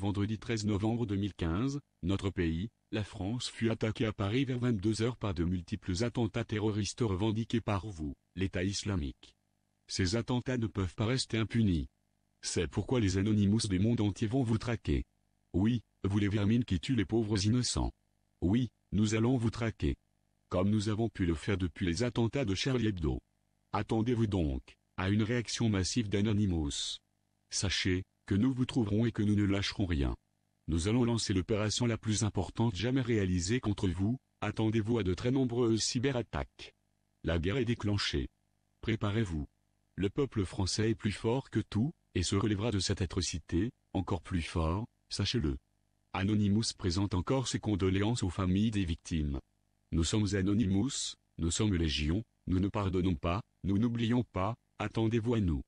Vendredi 13 novembre 2015, notre pays, la France fut attaqué à Paris vers 22 heures par de multiples attentats terroristes revendiqués par vous, l'État islamique. Ces attentats ne peuvent pas rester impunis. C'est pourquoi les Anonymous du monde entier vont vous traquer. Oui, vous les vermines qui tuent les pauvres innocents. Oui, nous allons vous traquer. Comme nous avons pu le faire depuis les attentats de Charlie Hebdo. Attendez-vous donc, à une réaction massive d'Anonymous. Sachez, que nous vous trouverons et que nous ne lâcherons rien. Nous allons lancer l'opération la plus importante jamais réalisée contre vous, attendez-vous à de très nombreuses cyberattaques. La guerre est déclenchée. Préparez-vous. Le peuple français est plus fort que tout, et se relèvera de cette atrocité, encore plus fort, sachez-le. Anonymous présente encore ses condoléances aux familles des victimes. Nous sommes Anonymous, nous sommes Légion, nous ne pardonnons pas, nous n'oublions pas, attendez-vous à nous.